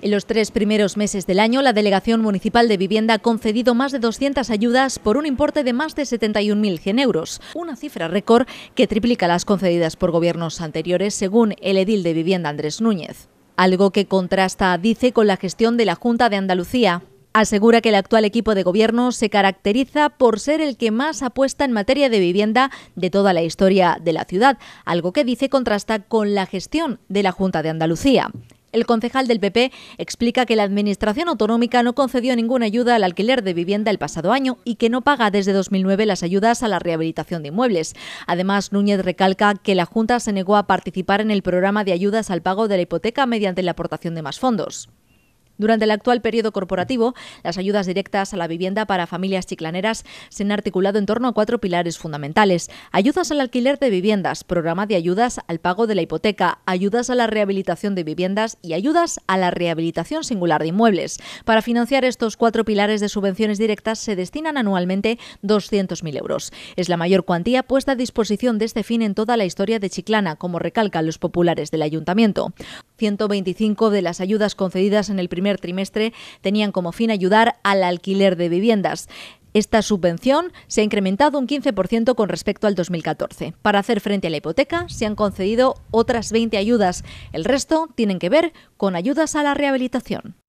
En los tres primeros meses del año, la Delegación Municipal de Vivienda ha concedido más de 200 ayudas por un importe de más de 71.100 euros, una cifra récord que triplica las concedidas por gobiernos anteriores, según el edil de vivienda Andrés Núñez. Algo que contrasta, dice, con la gestión de la Junta de Andalucía. Asegura que el actual equipo de gobierno se caracteriza por ser el que más apuesta en materia de vivienda de toda la historia de la ciudad, algo que dice contrasta con la gestión de la Junta de Andalucía. El concejal del PP explica que la Administración Autonómica no concedió ninguna ayuda al alquiler de vivienda el pasado año y que no paga desde 2009 las ayudas a la rehabilitación de inmuebles. Además, Núñez recalca que la Junta se negó a participar en el programa de ayudas al pago de la hipoteca mediante la aportación de más fondos. Durante el actual periodo corporativo, las ayudas directas a la vivienda para familias chiclaneras se han articulado en torno a cuatro pilares fundamentales. Ayudas al alquiler de viviendas, programa de ayudas al pago de la hipoteca, ayudas a la rehabilitación de viviendas y ayudas a la rehabilitación singular de inmuebles. Para financiar estos cuatro pilares de subvenciones directas se destinan anualmente 200.000 euros. Es la mayor cuantía puesta a disposición de este fin en toda la historia de Chiclana, como recalcan los populares del ayuntamiento. 125 de las ayudas concedidas en el primer trimestre tenían como fin ayudar al alquiler de viviendas. Esta subvención se ha incrementado un 15% con respecto al 2014. Para hacer frente a la hipoteca se han concedido otras 20 ayudas. El resto tienen que ver con ayudas a la rehabilitación.